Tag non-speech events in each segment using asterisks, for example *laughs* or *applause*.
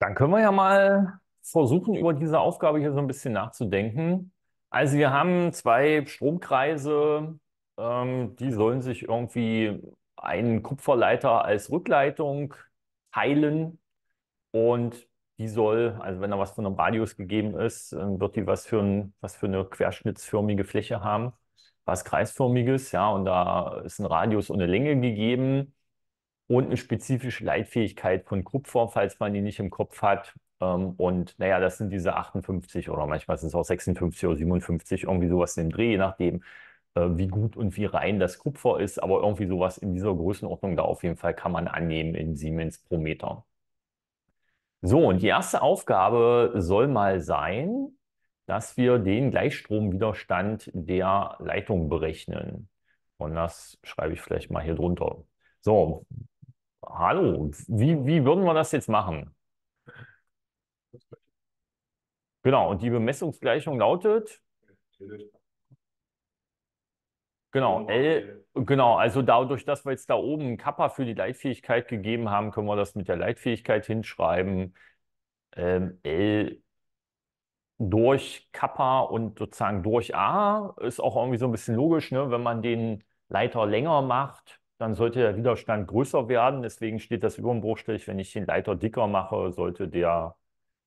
Dann können wir ja mal versuchen, über diese Aufgabe hier so ein bisschen nachzudenken. Also wir haben zwei Stromkreise, ähm, die sollen sich irgendwie einen Kupferleiter als Rückleitung teilen und die soll, also wenn da was von einem Radius gegeben ist, wird die was für, ein, was für eine querschnittsförmige Fläche haben, was kreisförmiges, ja, und da ist ein Radius und eine Länge gegeben und eine spezifische Leitfähigkeit von Kupfer, falls man die nicht im Kopf hat. Ähm, und naja, das sind diese 58 oder manchmal sind es auch 56 oder 57, irgendwie sowas in dem Dreh, je nachdem, äh, wie gut und wie rein das Kupfer ist. Aber irgendwie sowas in dieser Größenordnung da auf jeden Fall kann man annehmen in Siemens pro Meter. So, und die erste Aufgabe soll mal sein, dass wir den Gleichstromwiderstand der Leitung berechnen. Und das schreibe ich vielleicht mal hier drunter. So, hallo, wie, wie würden wir das jetzt machen? Genau, und die Bemessungsgleichung lautet? Genau, L, genau, also dadurch, dass wir jetzt da oben ein Kappa für die Leitfähigkeit gegeben haben, können wir das mit der Leitfähigkeit hinschreiben. Ähm, L durch Kappa und sozusagen durch A ist auch irgendwie so ein bisschen logisch, ne? wenn man den Leiter länger macht, dann sollte der Widerstand größer werden. Deswegen steht das über dem Bruchstich. Wenn ich den Leiter dicker mache, sollte der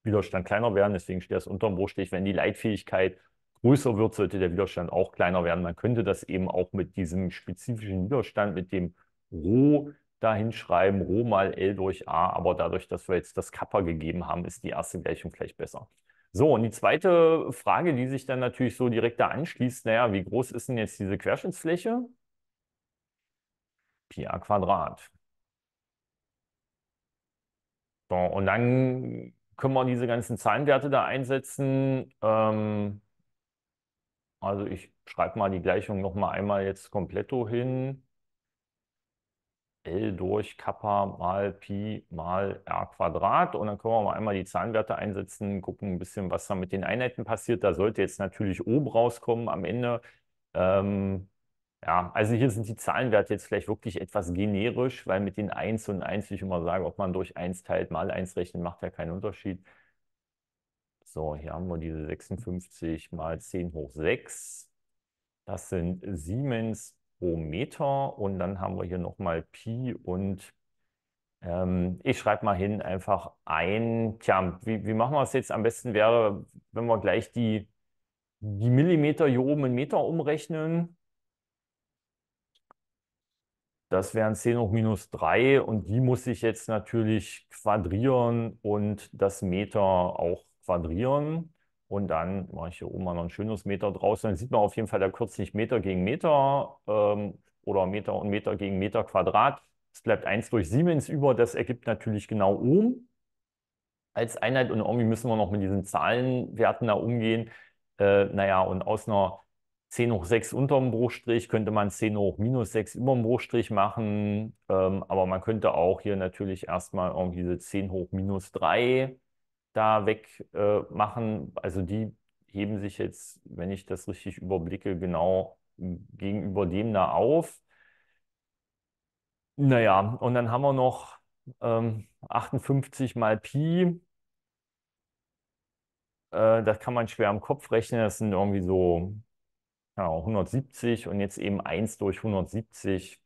Widerstand kleiner werden. Deswegen steht das unter dem Bruchstich. Wenn die Leitfähigkeit größer wird, sollte der Widerstand auch kleiner werden. Man könnte das eben auch mit diesem spezifischen Widerstand, mit dem Rho dahin schreiben, Rho mal L durch A. Aber dadurch, dass wir jetzt das Kappa gegeben haben, ist die erste Gleichung vielleicht besser. So, und die zweite Frage, die sich dann natürlich so direkt da anschließt, naja, wie groß ist denn jetzt diese Querschnittsfläche? Pi a Quadrat. So, und dann können wir diese ganzen Zahlenwerte da einsetzen. Ähm, also ich schreibe mal die Gleichung nochmal einmal jetzt kompletto hin. L durch Kappa mal Pi mal R Quadrat. Und dann können wir mal einmal die Zahlenwerte einsetzen, gucken ein bisschen, was da mit den Einheiten passiert. Da sollte jetzt natürlich oben rauskommen am Ende. Ähm, ja, also hier sind die Zahlenwerte jetzt vielleicht wirklich etwas generisch, weil mit den 1 und 1, wie ich immer sage, ob man durch 1 teilt, mal 1 rechnet, macht ja keinen Unterschied. So, hier haben wir diese 56 mal 10 hoch 6. Das sind Siemens pro Meter. Und dann haben wir hier nochmal Pi und ähm, ich schreibe mal hin einfach ein. Tja, wie, wie machen wir es jetzt? Am besten wäre, wenn wir gleich die, die Millimeter hier oben in Meter umrechnen. Das wären 10 hoch minus 3 und die muss ich jetzt natürlich quadrieren und das Meter auch quadrieren. Und dann mache ich hier oben mal noch ein schönes Meter draußen. Dann sieht man auf jeden Fall, da kürzt nicht Meter gegen Meter ähm, oder Meter und Meter gegen Meter Quadrat. Es bleibt 1 durch Siemens über. Das ergibt natürlich genau Ohm als Einheit. Und irgendwie müssen wir noch mit diesen Zahlenwerten da umgehen. Äh, naja, und aus einer 10 hoch 6 unter dem Bruchstrich, könnte man 10 hoch minus 6 über dem Bruchstrich machen. Ähm, aber man könnte auch hier natürlich erstmal irgendwie diese 10 hoch minus 3 da weg äh, machen. Also die heben sich jetzt, wenn ich das richtig überblicke, genau gegenüber dem da auf. Naja, und dann haben wir noch ähm, 58 mal Pi. Äh, das kann man schwer im Kopf rechnen. Das sind irgendwie so genau, 170 und jetzt eben 1 durch 170.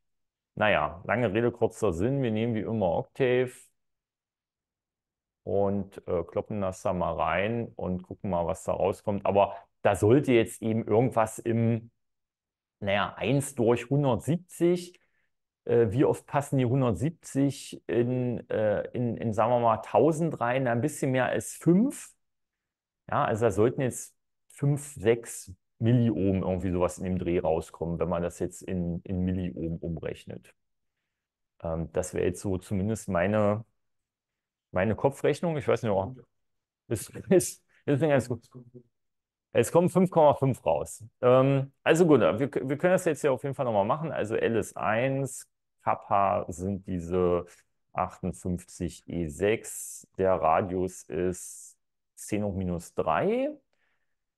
Naja, lange Rede, kurzer Sinn. Wir nehmen wie immer Octave und äh, kloppen das da mal rein und gucken mal, was da rauskommt. Aber da sollte jetzt eben irgendwas im, naja, 1 durch 170 äh, wie oft passen die 170 in, äh, in, in, sagen wir mal, 1000 rein? Ein bisschen mehr als 5. Ja, also da sollten jetzt 5, 6 Milliohm irgendwie sowas in dem Dreh rauskommen, wenn man das jetzt in, in Milliohm umrechnet. Ähm, das wäre jetzt so zumindest meine, meine Kopfrechnung. Ich weiß nicht, oh, ist, ist, ist ganz gut. Es kommen 5,5 raus. Ähm, also gut, äh, wir, wir können das jetzt ja auf jeden Fall nochmal machen. Also L ist 1, Kappa sind diese 58 E6, der Radius ist 10 hoch minus 3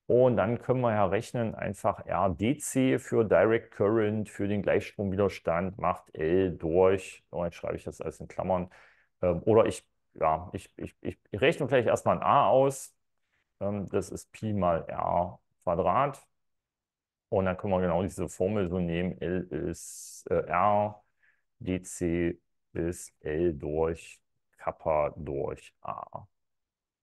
und dann können wir ja rechnen, einfach RDC für Direct Current für den Gleichstromwiderstand macht L durch, oh, jetzt schreibe ich das alles in Klammern, ähm, oder ich, ja, ich, ich, ich, rechne vielleicht erstmal ein A aus, ähm, das ist Pi mal R Quadrat. Und dann können wir genau diese Formel so nehmen, L ist äh, R, DC ist L durch Kappa durch A.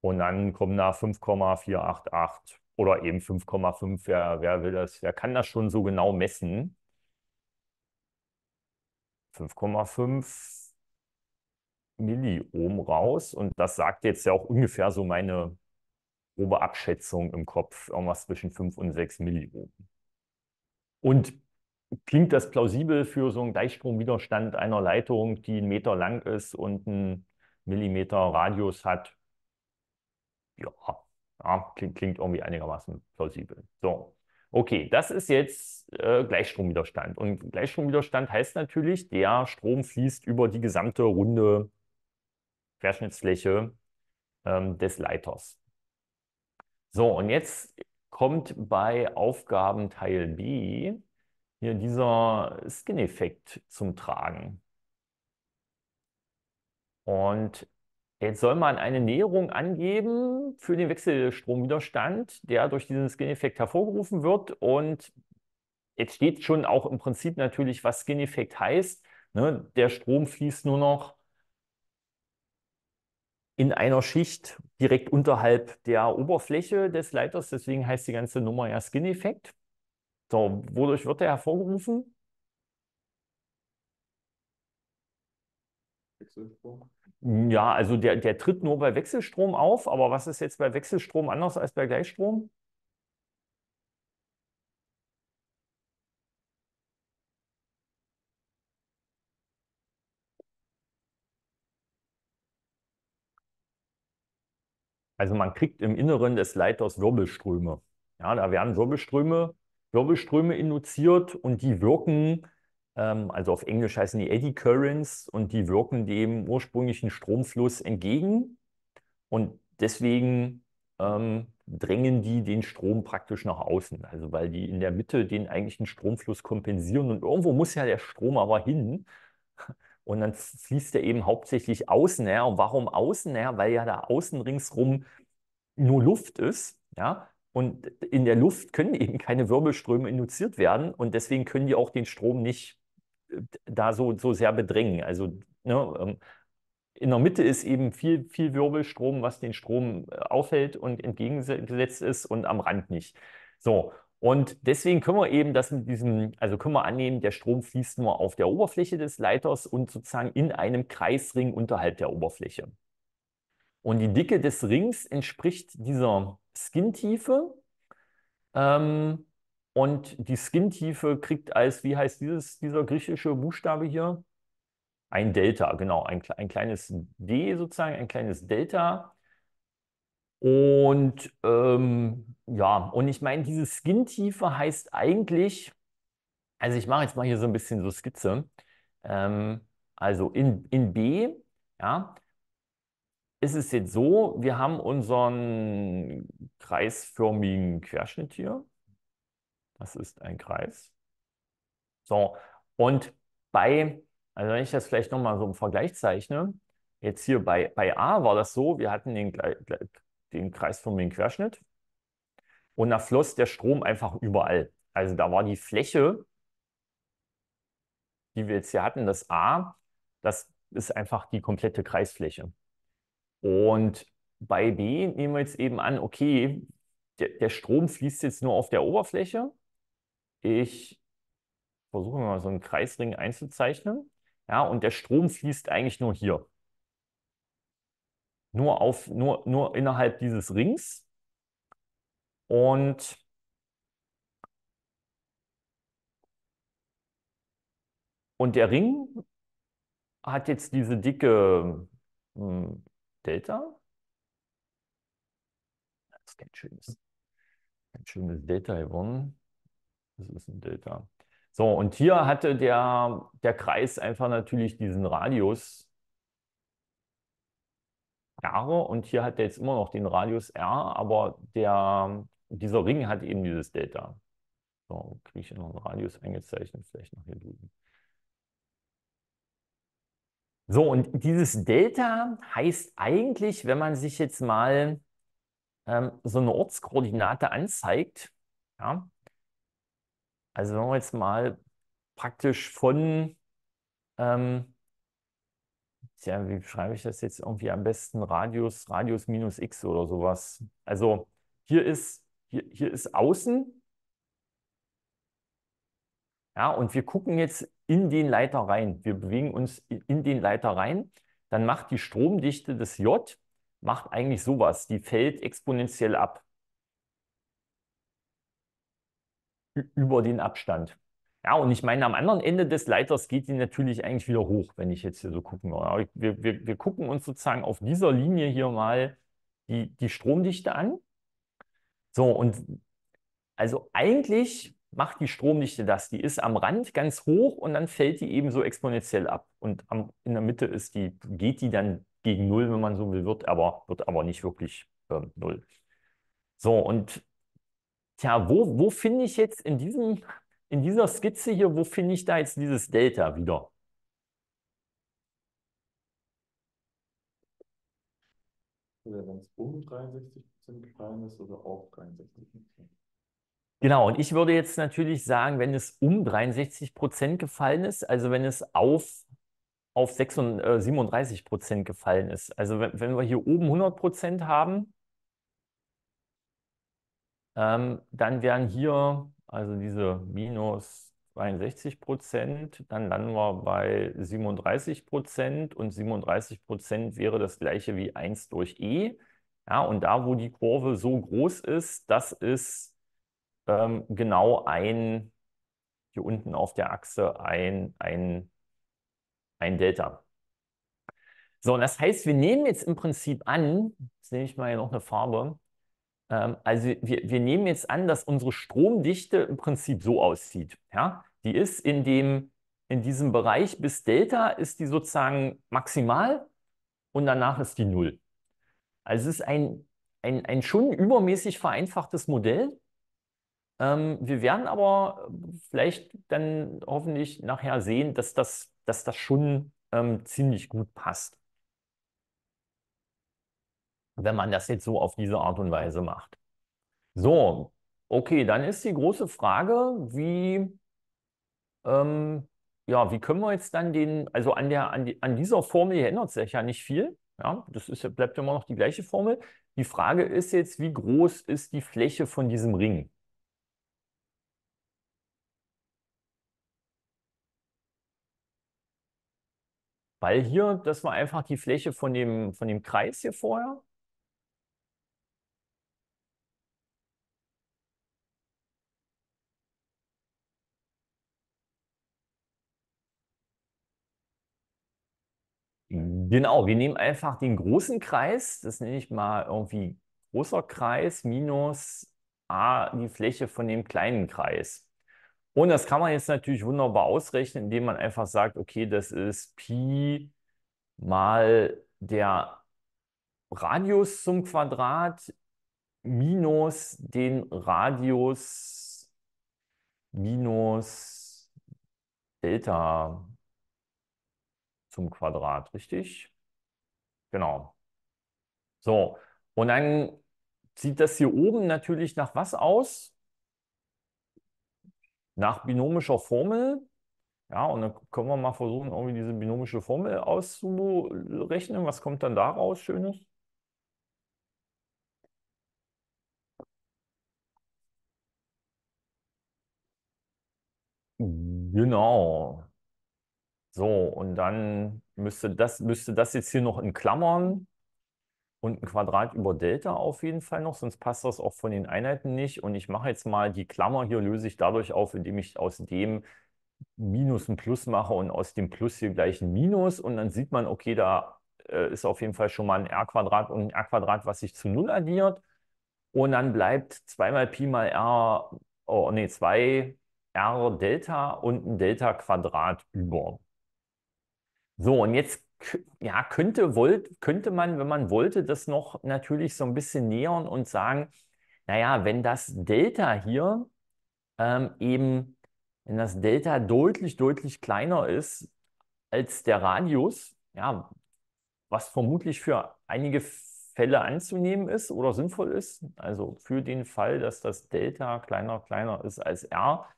Und dann kommen da 5,488 oder eben 5,5. Wer, wer will das? Wer kann das schon so genau messen? 5,5 Milliohm raus. Und das sagt jetzt ja auch ungefähr so meine grobe Abschätzung im Kopf. Irgendwas zwischen 5 und 6 Milliohm. Und klingt das plausibel für so einen Gleichstromwiderstand einer Leitung, die einen Meter lang ist und einen Millimeter Radius hat? Ja, ja, klingt, klingt, irgendwie einigermaßen plausibel. So, okay, das ist jetzt äh, Gleichstromwiderstand. Und Gleichstromwiderstand heißt natürlich, der Strom fließt über die gesamte runde Querschnittsfläche ähm, des Leiters. So, und jetzt kommt bei Aufgaben Teil B hier dieser Skin-Effekt zum Tragen. Und Jetzt soll man eine Näherung angeben für den Wechselstromwiderstand, der durch diesen Skin-Effekt hervorgerufen wird. Und jetzt steht schon auch im Prinzip natürlich, was Skin-Effekt heißt. Ne? Der Strom fließt nur noch in einer Schicht direkt unterhalb der Oberfläche des Leiters. Deswegen heißt die ganze Nummer ja Skin-Effekt. So, wodurch wird der hervorgerufen? Wechselstrom? Ja, also der, der tritt nur bei Wechselstrom auf, aber was ist jetzt bei Wechselstrom anders als bei Gleichstrom? Also man kriegt im Inneren des Leiters Wirbelströme. Ja, da werden Wirbelströme, Wirbelströme induziert und die wirken ähm, also auf Englisch heißen die Eddy Currents und die wirken dem ursprünglichen Stromfluss entgegen und deswegen ähm, drängen die den Strom praktisch nach außen, also weil die in der Mitte den eigentlichen Stromfluss kompensieren und irgendwo muss ja der Strom aber hin *laughs* und dann fließt er eben hauptsächlich außen her und warum außen her? Weil ja da außen ringsrum nur Luft ist, ja, und in der Luft können *laughs* eben keine Wirbelströme induziert werden und deswegen können die auch den Strom nicht da so, so sehr bedrängen. Also ne, ähm, in der Mitte ist eben viel, viel Wirbelstrom, was den Strom äh, aufhält und entgegengesetzt ist und am Rand nicht. So, und deswegen können wir eben das mit diesem, also können wir annehmen, der Strom fließt nur auf der Oberfläche des Leiters und sozusagen in einem Kreisring unterhalb der Oberfläche. Und die Dicke des Rings entspricht dieser Skintiefe. Ähm, und die Skin-Tiefe kriegt als, wie heißt dieses, dieser griechische Buchstabe hier? Ein Delta, genau, ein, ein kleines D sozusagen, ein kleines Delta. Und ähm, ja, und ich meine, diese Skin-Tiefe heißt eigentlich, also ich mache jetzt mal hier so ein bisschen so Skizze. Ähm, also in, in B, ja, ist es jetzt so, wir haben unseren kreisförmigen Querschnitt hier. Das ist ein Kreis. So, und bei, also wenn ich das vielleicht nochmal so im Vergleich zeichne, jetzt hier bei, bei A war das so, wir hatten den, den kreisförmigen Querschnitt und da floss der Strom einfach überall. Also da war die Fläche, die wir jetzt hier hatten, das A, das ist einfach die komplette Kreisfläche. Und bei B nehmen wir jetzt eben an, okay, der, der Strom fließt jetzt nur auf der Oberfläche ich versuche mal so einen Kreisring einzuzeichnen. Ja, und der Strom fließt eigentlich nur hier. Nur, auf, nur, nur innerhalb dieses Rings. Und Und der Ring hat jetzt diese dicke mh, hm, Delta. Das ist ganz schönes, ganz schönes Delta geworden. Das ist ein Delta. So, und hier hatte der, der Kreis einfach natürlich diesen Radius R und hier hat er jetzt immer noch den Radius R, aber der, dieser Ring hat eben dieses Delta. So, kriege ich hier noch einen Radius eingezeichnet, vielleicht noch hier drüben. So, und dieses Delta heißt eigentlich, wenn man sich jetzt mal ähm, so eine Ortskoordinate anzeigt, ja, also wenn wir jetzt mal praktisch von, ähm, ja, wie schreibe ich das jetzt irgendwie am besten? Radius, Radius minus x oder sowas. Also hier ist, hier, hier ist außen. Ja, und wir gucken jetzt in den Leiter rein. Wir bewegen uns in den Leiter rein. Dann macht die Stromdichte des J, macht eigentlich sowas. Die fällt exponentiell ab. über den Abstand. Ja, und ich meine, am anderen Ende des Leiters geht die natürlich eigentlich wieder hoch, wenn ich jetzt hier so gucken würde. Wir, wir, wir gucken uns sozusagen auf dieser Linie hier mal die, die Stromdichte an. So, und also eigentlich macht die Stromdichte das. Die ist am Rand ganz hoch und dann fällt die eben so exponentiell ab. Und am, in der Mitte ist die, geht die dann gegen Null, wenn man so will, wird aber, wird aber nicht wirklich ähm, Null. So, und tja, wo, wo finde ich jetzt in, diesem, in dieser Skizze hier, wo finde ich da jetzt dieses Delta wieder? Oder wenn es um 63% gefallen ist oder auf 63%. Genau, und ich würde jetzt natürlich sagen, wenn es um 63 gefallen ist, also wenn es auf, auf 36, äh, 37 Prozent gefallen ist, also wenn, wenn wir hier oben 100 Prozent haben, ähm, dann wären hier also diese minus 62 Prozent, dann landen wir bei 37 Prozent und 37 Prozent wäre das gleiche wie 1 durch e. Ja, und da, wo die Kurve so groß ist, das ist ähm, genau ein, hier unten auf der Achse, ein, ein, ein Delta. So, und das heißt, wir nehmen jetzt im Prinzip an, jetzt nehme ich mal hier noch eine Farbe, ähm, also wir, wir nehmen jetzt an, dass unsere Stromdichte im Prinzip so aussieht. Ja? Die ist in, dem, in diesem Bereich bis Delta ist die sozusagen maximal und danach ist die Null. Also es ist ein, ein, ein schon übermäßig vereinfachtes Modell. Ähm, wir werden aber vielleicht dann hoffentlich nachher sehen, dass das, dass das schon ähm, ziemlich gut passt wenn man das jetzt so auf diese Art und Weise macht. So, okay, dann ist die große Frage, wie, ähm, ja, wie können wir jetzt dann den, also an, der, an, die, an dieser Formel hier ändert sich ja nicht viel. Ja, das ist, bleibt immer noch die gleiche Formel. Die Frage ist jetzt, wie groß ist die Fläche von diesem Ring? Weil hier, das war einfach die Fläche von dem, von dem Kreis hier vorher. Genau, wir nehmen einfach den großen Kreis, das nenne ich mal irgendwie großer Kreis minus a die Fläche von dem kleinen Kreis. Und das kann man jetzt natürlich wunderbar ausrechnen, indem man einfach sagt, okay, das ist Pi mal der Radius zum Quadrat minus den Radius minus Delta zum Quadrat, richtig? Genau. So, und dann sieht das hier oben natürlich nach was aus? Nach binomischer Formel. Ja, und dann können wir mal versuchen, irgendwie diese binomische Formel auszurechnen. Was kommt dann daraus Schönes? Genau. So, und dann müsste das, müsste das jetzt hier noch in Klammern und ein Quadrat über Delta auf jeden Fall noch, sonst passt das auch von den Einheiten nicht. Und ich mache jetzt mal die Klammer hier, löse ich dadurch auf, indem ich aus dem Minus ein Plus mache und aus dem Plus hier gleich ein Minus. Und dann sieht man, okay, da äh, ist auf jeden Fall schon mal ein R-Quadrat und ein R-Quadrat, was sich zu 0 addiert. Und dann bleibt 2 mal Pi mal R, oh nee, 2 R Delta und ein Delta Quadrat über. So, und jetzt ja, könnte, wollt, könnte man, wenn man wollte, das noch natürlich so ein bisschen nähern und sagen, naja, wenn das Delta hier ähm, eben, wenn das Delta deutlich, deutlich kleiner ist als der Radius, ja, was vermutlich für einige Fälle anzunehmen ist oder sinnvoll ist, also für den Fall, dass das Delta kleiner, kleiner ist als R,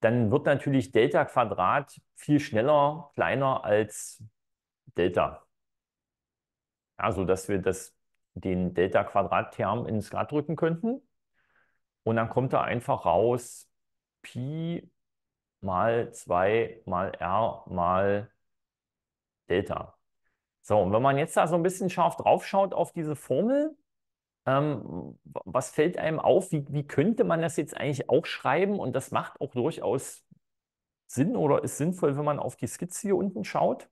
dann wird natürlich Delta Quadrat viel schneller kleiner als Delta. Also, dass wir das, den Delta Quadrat-Term ins Grad drücken könnten. Und dann kommt da einfach raus Pi mal 2 mal R mal Delta. So, und wenn man jetzt da so ein bisschen scharf draufschaut auf diese Formel, ähm, was fällt einem auf? Wie, wie könnte man das jetzt eigentlich auch schreiben? Und das macht auch durchaus Sinn oder ist sinnvoll, wenn man auf die Skizze hier unten schaut.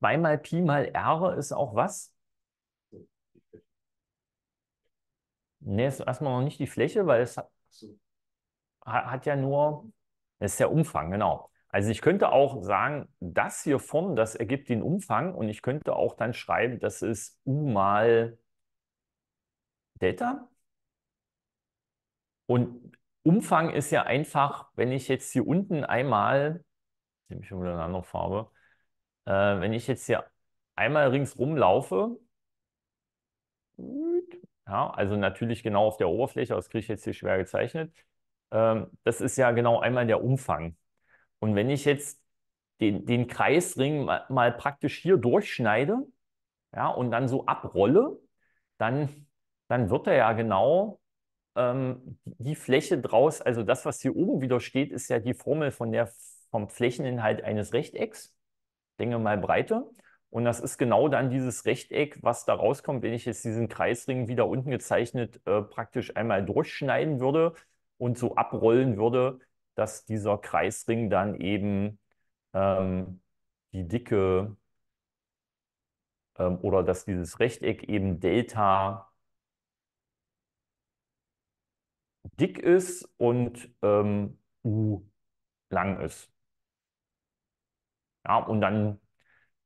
Zweimal Pi mal R ist auch was? Ne, ist erstmal noch nicht die Fläche, weil es hat, hat ja nur, das ist der Umfang, genau. Also ich könnte auch sagen, das hier vorne, das ergibt den Umfang und ich könnte auch dann schreiben, das ist U mal Delta. Und Umfang ist ja einfach, wenn ich jetzt hier unten einmal, ich nehme schon wieder eine andere Farbe, äh, wenn ich jetzt hier einmal ringsrum laufe, ja, also natürlich genau auf der Oberfläche, das kriege ich jetzt hier schwer gezeichnet, ähm, das ist ja genau einmal der Umfang. Und wenn ich jetzt den, den Kreisring mal, mal praktisch hier durchschneide, ja, und dann so abrolle, dann, dann wird er ja genau ähm, die Fläche draus, also das, was hier oben wieder steht, ist ja die Formel von der, vom Flächeninhalt eines Rechtecks, Länge mal Breite. Und das ist genau dann dieses Rechteck, was da rauskommt, wenn ich jetzt diesen Kreisring wieder unten gezeichnet äh, praktisch einmal durchschneiden würde und so abrollen würde, dass dieser Kreisring dann eben ähm, die Dicke ähm, oder dass dieses Rechteck eben Delta dick ist und ähm, U lang ist. Ja, und dann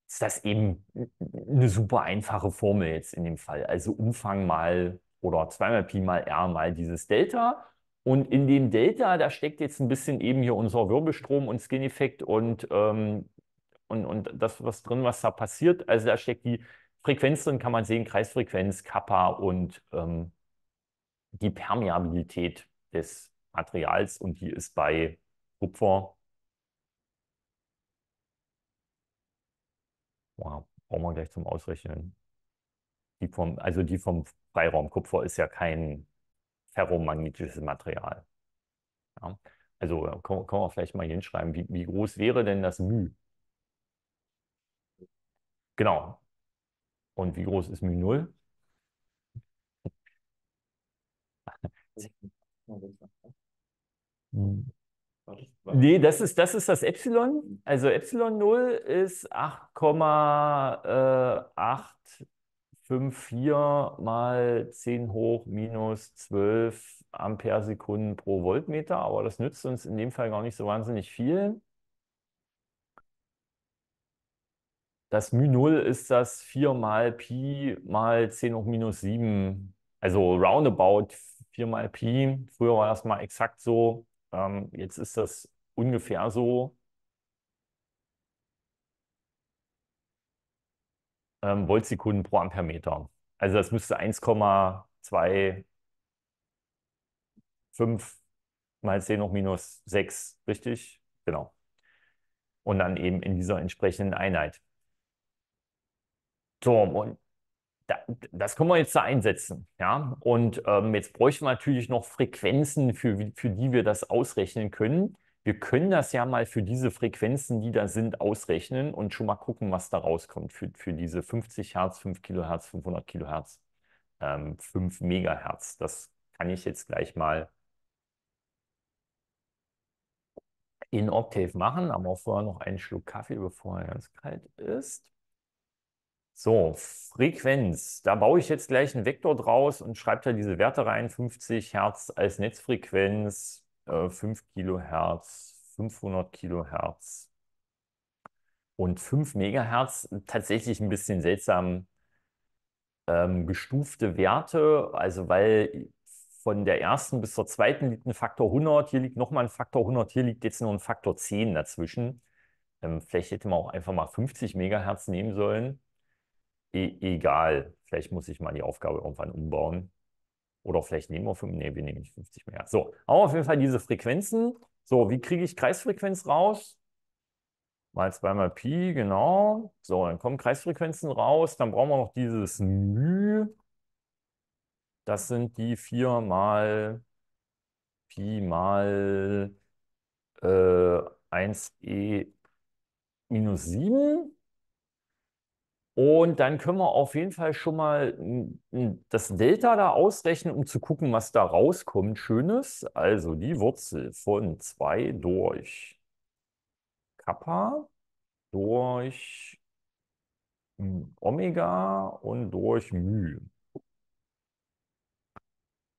ist das eben eine super einfache Formel jetzt in dem Fall. Also Umfang mal oder zweimal Pi mal R mal dieses Delta und in dem Delta, da steckt jetzt ein bisschen eben hier unser Wirbelstrom und Skin-Effekt und, ähm, und, und das, was drin, was da passiert. Also da steckt die Frequenz drin, kann man sehen, Kreisfrequenz, Kappa und ähm, die Permeabilität des Materials. Und die ist bei Kupfer. Wow, brauchen wir gleich zum Ausrechnen. Die vom, also die vom Freiraum Kupfer ist ja kein ferromagnetisches Material. Ja. Also äh, können, kann man vielleicht mal hinschreiben, wie, wie groß wäre denn das μ? Genau. Und wie groß ist μ0? Nee, das ist, das ist das Epsilon. Also Epsilon 0 ist 8,8 5, 4 mal 10 hoch minus 12 Ampere Sekunden pro Voltmeter, aber das nützt uns in dem Fall gar nicht so wahnsinnig viel. Das μ0 ist das 4 mal Pi mal 10 hoch minus 7, also roundabout 4 mal Pi. Früher war das mal exakt so, ähm, jetzt ist das ungefähr so. ähm, Voltsekunden pro Ampermeter. Also das müsste 1,25 mal 10 hoch minus 6, richtig? Genau. Und dann eben in dieser entsprechenden Einheit. So, und das können wir jetzt da einsetzen. Ja? Und ähm, jetzt bräuchten wir natürlich noch Frequenzen, für, für die wir das ausrechnen können wir können das ja mal für diese Frequenzen, die da sind, ausrechnen und schon mal gucken, was da rauskommt für, für diese 50 Hertz, 5 Kilohertz, 500 Kilohertz, ähm, 5 Megahertz. Das kann ich jetzt gleich mal in Octave machen, aber vorher noch einen Schluck Kaffee, bevor er ganz kalt ist. So, Frequenz. Da baue ich jetzt gleich einen Vektor draus und schreibe da diese Werte rein. 50 Hertz als Netzfrequenz, 5 äh, Kilohertz, 500 Kilohertz. Und 5 Megahertz tatsächlich ein bisschen seltsam ähm, gestufte Werte, also weil von der ersten bis zur zweiten liegt ein Faktor 100, hier liegt nochmal ein Faktor 100, hier liegt jetzt nur ein Faktor 10 dazwischen. Ähm, vielleicht hätte man auch einfach mal 50 Megahertz nehmen sollen. E egal, vielleicht muss ich mal die Aufgabe irgendwann umbauen. Oder vielleicht nehmen wir 50, nee, wir nehmen nicht 50 mehr. So, aber auf jeden Fall diese Frequenzen. So, wie kriege ich Kreisfrequenz raus? Mal zweimal Pi, genau. So, dann kommen Kreisfrequenzen raus. Dann brauchen wir noch dieses μ. Das sind die 4 mal Pi mal äh, 1e minus 7. Und dann können wir auf jeden Fall schon mal das Delta da ausrechnen, um zu gucken, was da rauskommt. Schönes. Also die Wurzel von 2 durch Kappa durch Omega und durch Mu.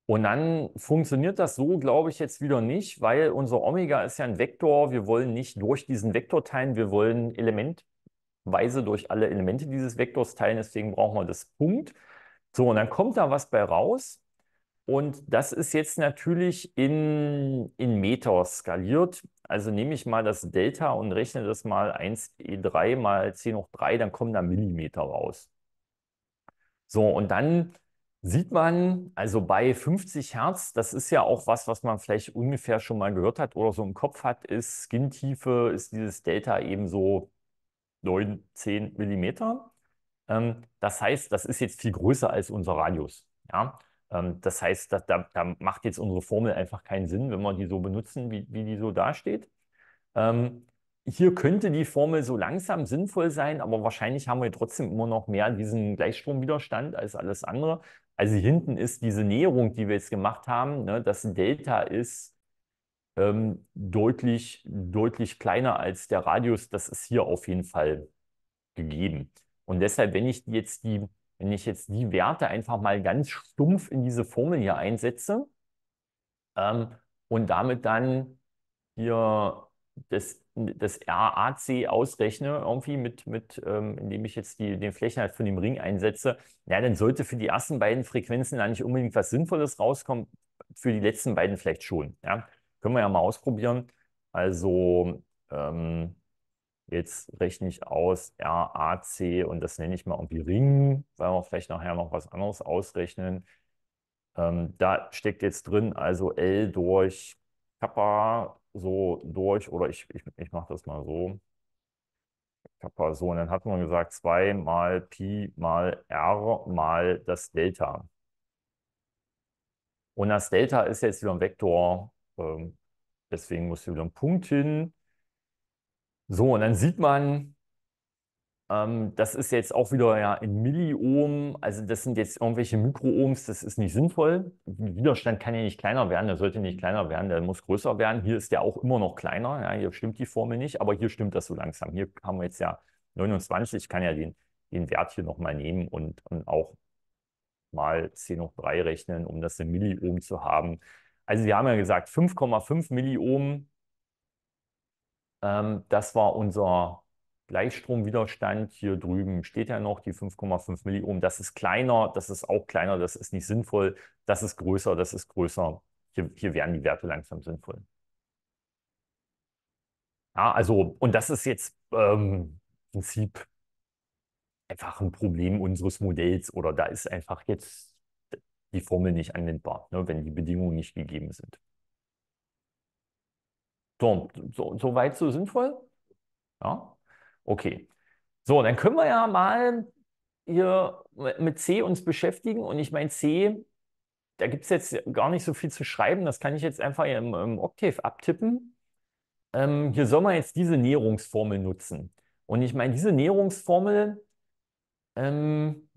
Und dann funktioniert das so, glaube ich, jetzt wieder nicht, weil unser Omega ist ja ein Vektor. Wir wollen nicht durch diesen Vektor teilen, wir wollen Element Weise durch alle Elemente dieses Vektors teilen. Deswegen brauchen wir das Punkt. So, und dann kommt da was bei raus. Und das ist jetzt natürlich in, in Meter skaliert. Also nehme ich mal das Delta und rechne das mal 1e3 e mal 10 hoch 3, dann kommen da Millimeter raus. So, und dann sieht man, also bei 50 Hertz, das ist ja auch was, was man vielleicht ungefähr schon mal gehört hat oder so im Kopf hat, ist Skintiefe, ist dieses Delta eben so 9, 10 Millimeter. Ähm, das heißt, das ist jetzt viel größer als unser Radius. Ja? Ähm, das heißt, da, da, da, macht jetzt unsere Formel einfach keinen Sinn, wenn wir die so benutzen, wie, wie die so dasteht. Ähm, hier könnte die Formel so langsam sinnvoll sein, aber wahrscheinlich haben wir trotzdem immer noch mehr diesen Gleichstromwiderstand als alles andere. Also hinten ist diese Näherung, die wir jetzt gemacht haben, ne, dass Delta ist ähm, deutlich, deutlich kleiner als der Radius. Das ist hier auf jeden Fall gegeben. Und deshalb, wenn ich jetzt die, wenn ich jetzt die Werte einfach mal ganz stumpf in diese Formel hier einsetze ähm, und damit dann hier das, das RAC ausrechne, irgendwie mit, mit ähm, indem ich jetzt die, den Flächenhalt von dem Ring einsetze, ja, dann sollte für die ersten beiden Frequenzen da nicht unbedingt was Sinnvolles rauskommen, für die letzten beiden vielleicht schon. Ja? Können wir ja mal ausprobieren. Also ähm, jetzt rechne ich aus RAC und das nenne ich mal irgendwie Ring, weil wir vielleicht nachher noch was anderes ausrechnen. Ähm, da steckt jetzt drin, also L durch Kappa so durch, oder ich, ich, ich mache das mal so. Kappa so, und dann hat man gesagt 2 mal Pi mal R mal das Delta. Und das Delta ist jetzt wieder ein Vektor ähm, deswegen muss hier wieder ein Punkt hin. So, und dann sieht man, ähm, das ist jetzt auch wieder ja, in Milliohm, also das sind jetzt irgendwelche Mikroohms, das ist nicht sinnvoll. Widerstand kann ja nicht kleiner werden, der sollte nicht kleiner werden, der muss größer werden. Hier ist der auch immer noch kleiner, ja, hier stimmt die Formel nicht, aber hier stimmt das so langsam. Hier haben wir jetzt ja 29, ich kann ja den, den Wert hier nochmal nehmen und, und auch mal 10 hoch 3 rechnen, um das in Milliohm zu haben. Also wir haben ja gesagt, 5,5 Milliohm, ähm, das war unser Gleichstromwiderstand. Hier drüben steht ja noch die 5,5 Milliohm. Das ist kleiner, das ist auch kleiner, das ist nicht sinnvoll. Das ist größer, das ist größer. Hier, hier werden die Werte langsam sinnvoll. Ja, also, und das ist jetzt ähm, im Prinzip einfach ein Problem unseres Modells oder da ist einfach jetzt die Formel nicht anwendbar, ne, wenn die Bedingungen nicht gegeben sind. So, so, so weit, so sinnvoll? Ja, okay. So, dann können wir ja mal hier mit C uns beschäftigen. Und ich meine, C, da gibt es jetzt gar nicht so viel zu schreiben. Das kann ich jetzt einfach im, im Octave abtippen. Ähm, hier soll man jetzt diese Näherungsformel nutzen. Und ich meine, diese Näherungsformel, ähm,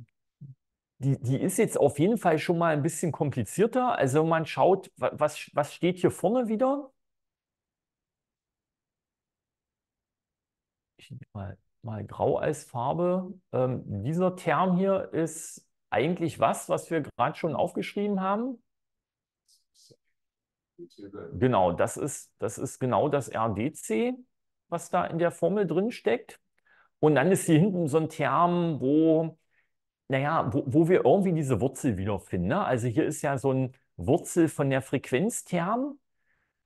die, die ist jetzt auf jeden Fall schon mal ein bisschen komplizierter. Also wenn man schaut, was, was steht hier vorne wieder? Ich nehme mal, mal grau als Farbe. Ähm, dieser Term hier ist eigentlich was, was wir gerade schon aufgeschrieben haben. Genau, das ist, das ist genau das RDC, was da in der Formel drin steckt. Und dann ist hier hinten so ein Term, wo naja, wo, wo wir irgendwie diese Wurzel wiederfinden. Ne? Also hier ist ja so ein Wurzel von der Frequenzterm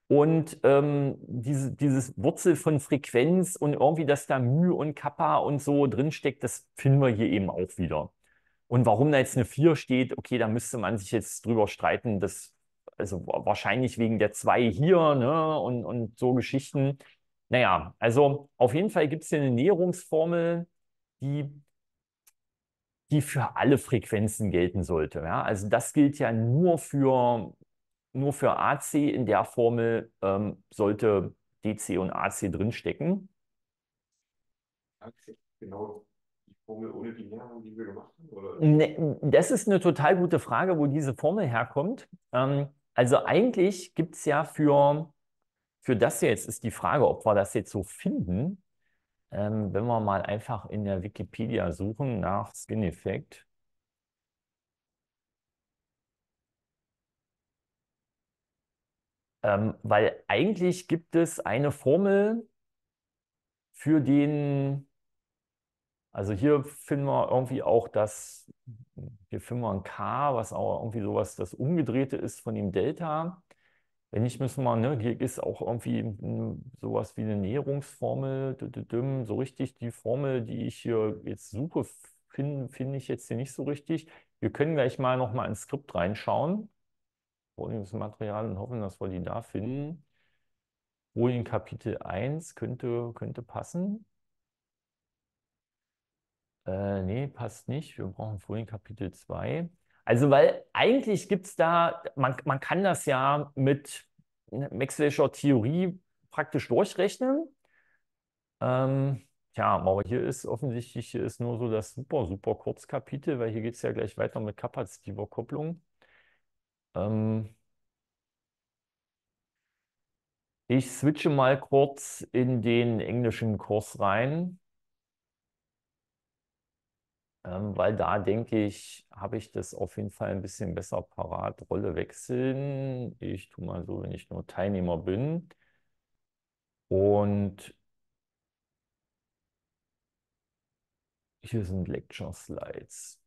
und mhm. ähm, diese, dieses Wurzel von Frequenz und irgendwie, dass da Mühe und Kappa und so drinsteckt, das finden wir hier eben auch wieder. Und warum da jetzt eine 4 steht, okay, da müsste man sich jetzt drüber streiten, das, also wahrscheinlich wegen der 2 hier ne, und, und so Geschichten. Naja, also auf jeden Fall gibt es hier eine Näherungsformel, die die für alle Frequenzen gelten sollte. Ja? Also das gilt ja nur für, nur für AC. In der Formel ähm, sollte DC und AC drinstecken. Okay, genau. Formel ohne Binären, die wir gemacht haben? Oder? Ne, das ist eine total gute Frage, wo diese Formel herkommt. Ähm, also eigentlich gibt es ja für, für das jetzt ist die Frage, ob wir das jetzt so finden, ähm, wenn wir mal einfach in der Wikipedia suchen nach Skin Effect, ähm, weil eigentlich gibt es eine Formel für den, also hier finden wir irgendwie auch das, hier finden wir ein K, was auch irgendwie sowas das Umgedrehte ist von dem Delta. Wenn ich müssen wir, ne, hier ist auch irgendwie sowas wie eine Näherungsformel, so richtig die Formel, die ich hier jetzt suche, finde find ich jetzt hier nicht so richtig. Wir können gleich mal nochmal ins Skript reinschauen, Material und hoffen, dass wir die da finden. Wohl mhm. in Kapitel 1 könnte, könnte passen. Äh, nee, passt nicht. Wir brauchen vorhin Kapitel 2. Also, weil eigentlich gibt es da, man, man kann das ja mit Maxwell'scher Theorie praktisch durchrechnen. Ähm, Tja, aber hier ist offensichtlich hier ist nur so das super, super Kurzkapitel, weil hier geht es ja gleich weiter mit kapazitiver Kopplung. Ähm ich switche mal kurz in den englischen Kurs rein. Ähm, weil da denke ich, habe ich das auf jeden Fall ein bisschen besser parat. Rolle wechseln. Ich tue mal so, wenn ich nur Teilnehmer bin. Und hier sind Lecture Slides.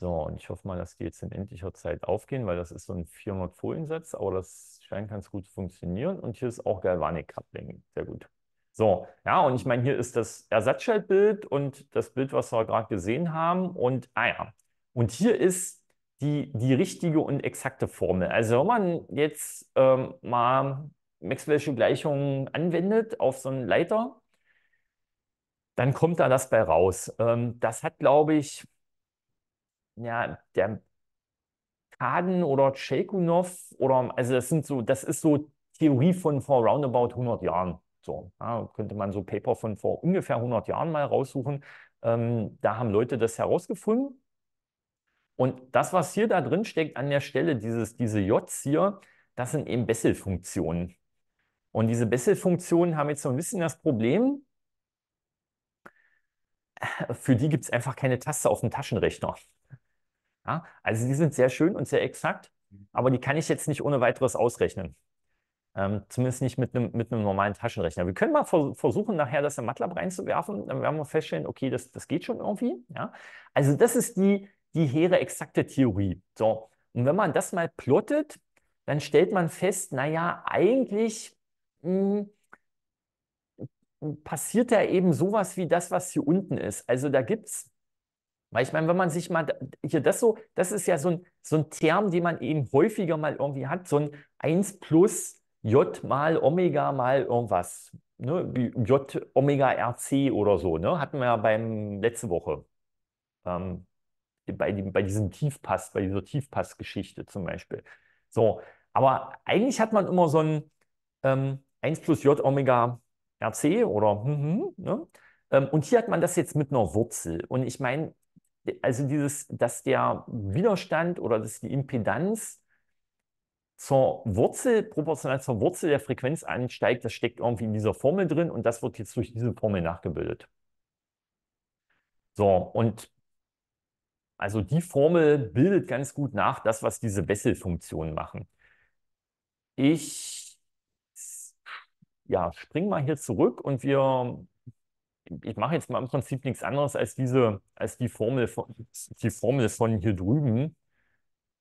So, und ich hoffe mal, dass die jetzt in endlicher Zeit aufgehen, weil das ist so ein 400 Foliensatz, aber das scheint ganz gut zu funktionieren. Und hier ist auch Galvanic Coupling. Sehr gut. So, ja, und ich meine, hier ist das Ersatzschaltbild und das Bild, was wir gerade gesehen haben. Und, ah ja, und hier ist die, die richtige und exakte Formel. Also wenn man jetzt ähm, mal Maxwell'sche Gleichungen anwendet auf so einen Leiter, dann kommt da das bei raus. Ähm, das hat, glaube ich, ja, der Kaden oder Tschelkunov oder, also das sind so, das ist so Theorie von vor roundabout 100 Jahren. So ja, könnte man so Paper von vor ungefähr 100 Jahren mal raussuchen. Ähm, da haben Leute das herausgefunden. Und das, was hier da drin steckt an der Stelle, dieses, diese Js hier, das sind eben Besselfunktionen. Und diese Besselfunktionen haben jetzt so ein bisschen das Problem, für die gibt es einfach keine Taste auf dem Taschenrechner. Ja, also die sind sehr schön und sehr exakt, aber die kann ich jetzt nicht ohne weiteres ausrechnen. Ähm, zumindest nicht mit einem, mit normalen Taschenrechner. Wir können mal vor, versuchen, nachher das in MATLAB reinzuwerfen. Dann werden wir feststellen, okay, das, das geht schon irgendwie. Ja? Also das ist die, die hehre exakte Theorie. So, und wenn man das mal plottet, dann stellt man fest, naja, eigentlich mh, hm, passiert da eben sowas wie das, was hier unten ist. Also da gibt es weil ich meine, wenn man sich mal hier das so, das ist ja so ein, so ein Term, den man eben häufiger mal irgendwie hat, so ein 1 plus J mal Omega mal irgendwas. Ne? J Omega RC oder so. Ne? Hatten wir ja beim letzte Woche. Ähm, bei, dem, bei diesem Tiefpass, bei dieser Tiefpassgeschichte zum Beispiel. So, aber eigentlich hat man immer so ein ähm, 1 plus J Omega RC oder hm, hm, ne? ähm, und hier hat man das jetzt mit einer Wurzel. Und ich meine, also dieses, dass der Widerstand oder dass die Impedanz zur Wurzel, proportional zur Wurzel der Frequenz ansteigt, das steckt irgendwie in dieser Formel drin und das wird jetzt durch diese Formel nachgebildet. So, und also die Formel bildet ganz gut nach das, was diese Wesselfunktionen machen. Ich ja, spring mal hier zurück und wir, ich mache jetzt mal im Prinzip nichts anderes als diese, als die Formel von, die Formel von hier drüben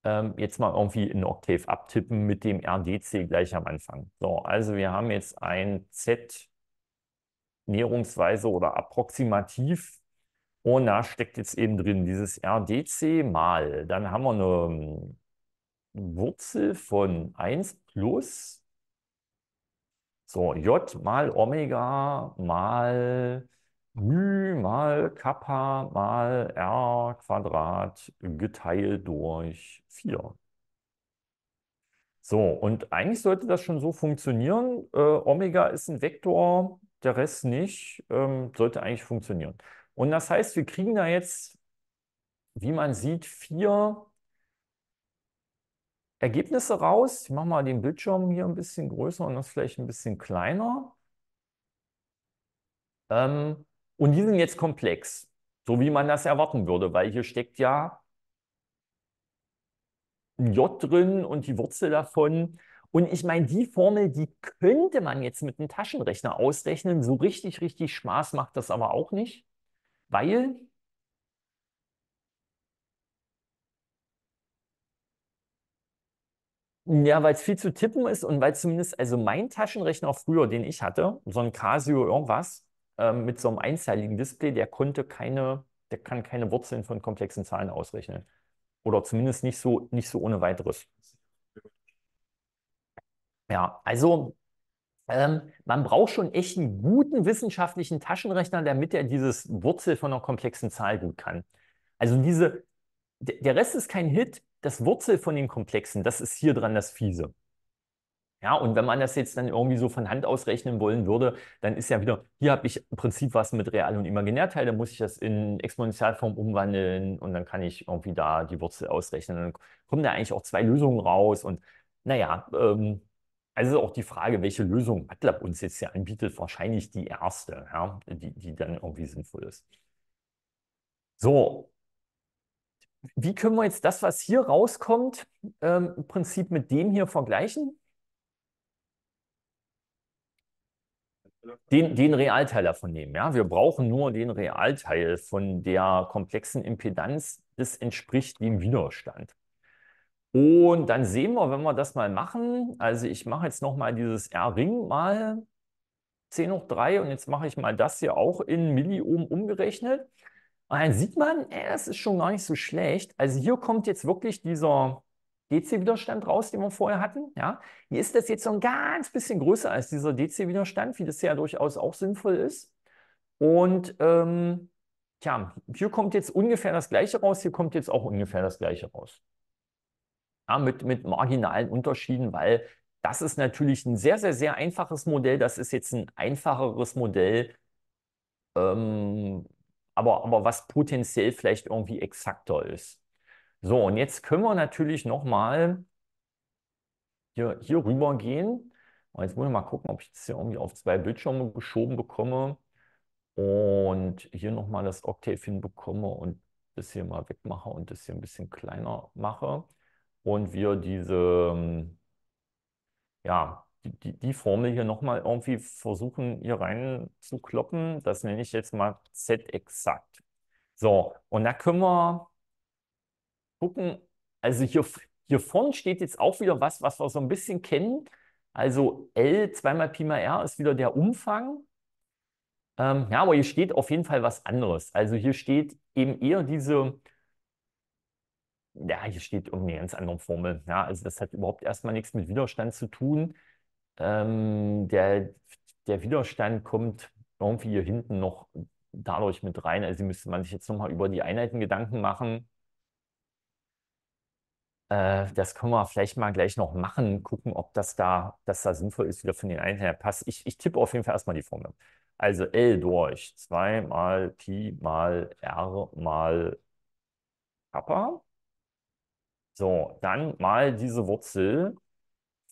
ähm, jetzt mal irgendwie in Octave abtippen mit dem RDC gleich am Anfang. So, also wir haben jetzt ein Z näherungsweise oder approximativ und da steckt jetzt eben drin dieses RDC mal. Dann haben wir eine ähm, Wurzel von 1 plus so, J mal Omega mal μ mal Kappa mal r Quadrat geteilt durch 4. So, und eigentlich sollte das schon so funktionieren. Äh, Omega ist ein Vektor, der Rest nicht, ähm, sollte eigentlich funktionieren. Und das heißt, wir kriegen da jetzt, wie man sieht, vier Ergebnisse raus. Ich mache mal den Bildschirm hier ein bisschen größer und das vielleicht ein bisschen kleiner. Ähm, und die sind jetzt komplex, so wie man das erwarten würde, weil hier steckt ja ein J drin und die Wurzel davon. Und ich meine, die Formel, die könnte man jetzt mit einem Taschenrechner ausrechnen. So richtig, richtig Spaß macht das aber auch nicht, weil Ja, weil es viel zu tippen ist und weil zumindest, also mein Taschenrechner früher, den ich hatte, so ein Casio irgendwas, ähm, mit so einem einzeiligen Display, der konnte keine, der kann keine Wurzeln von komplexen Zahlen ausrechnen. Oder zumindest nicht so, nicht so ohne weiteres. Ja, also ähm, man braucht schon echt einen guten wissenschaftlichen Taschenrechner, damit er dieses Wurzel von einer komplexen Zahl gut kann. Also diese, der Rest ist kein Hit, das Wurzel von den Komplexen, das ist hier dran das Fiese. Ja, und wenn man das jetzt dann irgendwie so von Hand ausrechnen wollen würde, dann ist ja wieder, hier habe ich im Prinzip was mit Real- und Imaginärteil, dann muss ich das in Exponentialform umwandeln und dann kann ich irgendwie da die Wurzel ausrechnen. Dann kommen da eigentlich auch zwei Lösungen raus und naja, ähm, also auch die Frage, welche Lösung MATLAB uns jetzt hier anbietet, wahrscheinlich die erste, ja, die, die dann irgendwie sinnvoll ist. So, wie können wir jetzt das, was hier rauskommt, ähm, im Prinzip mit dem hier vergleichen? den, den Realteil davon nehmen. Ja? Wir brauchen nur den Realteil von der komplexen Impedanz, das entspricht dem Widerstand. Und dann sehen wir, wenn wir das mal machen, also ich mache jetzt nochmal dieses R-Ring mal 10 hoch 3 und jetzt mache ich mal das hier auch in Milliohm umgerechnet. Und dann sieht man, äh, es ist schon gar nicht so schlecht. Also hier kommt jetzt wirklich dieser DC-Widerstand raus, den wir vorher hatten. Ja? Hier ist das jetzt so ein ganz bisschen größer als dieser DC-Widerstand, wie das ja durchaus auch sinnvoll ist. Und ähm, tja, hier kommt jetzt ungefähr das Gleiche raus, hier kommt jetzt auch ungefähr das Gleiche raus. Ja, mit, mit marginalen Unterschieden, weil das ist natürlich ein sehr, sehr, sehr einfaches Modell. Das ist jetzt ein einfacheres Modell, ähm, aber, aber was potenziell vielleicht irgendwie exakter ist. So, und jetzt können wir natürlich nochmal hier, hier rüber gehen. Und jetzt muss ich mal gucken, ob ich das hier irgendwie auf zwei Bildschirme geschoben bekomme und hier nochmal das Octave hinbekomme und das hier mal wegmache und das hier ein bisschen kleiner mache. Und wir diese, ja, die, die Formel hier nochmal irgendwie versuchen, hier rein zu kloppen. Das nenne ich jetzt mal Z exakt. So, und da können wir gucken. Also hier, hier vorne steht jetzt auch wieder was, was wir so ein bisschen kennen. Also L zweimal Pi mal R ist wieder der Umfang. Ähm, ja, aber hier steht auf jeden Fall was anderes. Also hier steht eben eher diese, ja, hier steht irgendeine ganz andere Formel. Ja, also das hat überhaupt erstmal nichts mit Widerstand zu tun. Ähm, der, der Widerstand kommt irgendwie hier hinten noch dadurch mit rein. Also müsste man sich jetzt nochmal über die Einheiten Gedanken machen. Äh, das können wir vielleicht mal gleich noch machen, gucken, ob das da, das da sinnvoll ist, wieder von den Einheiten her passt. Ich, ich tippe auf jeden Fall erstmal die Formel. Also L durch 2 mal Pi mal R mal Kappa. So, dann mal diese Wurzel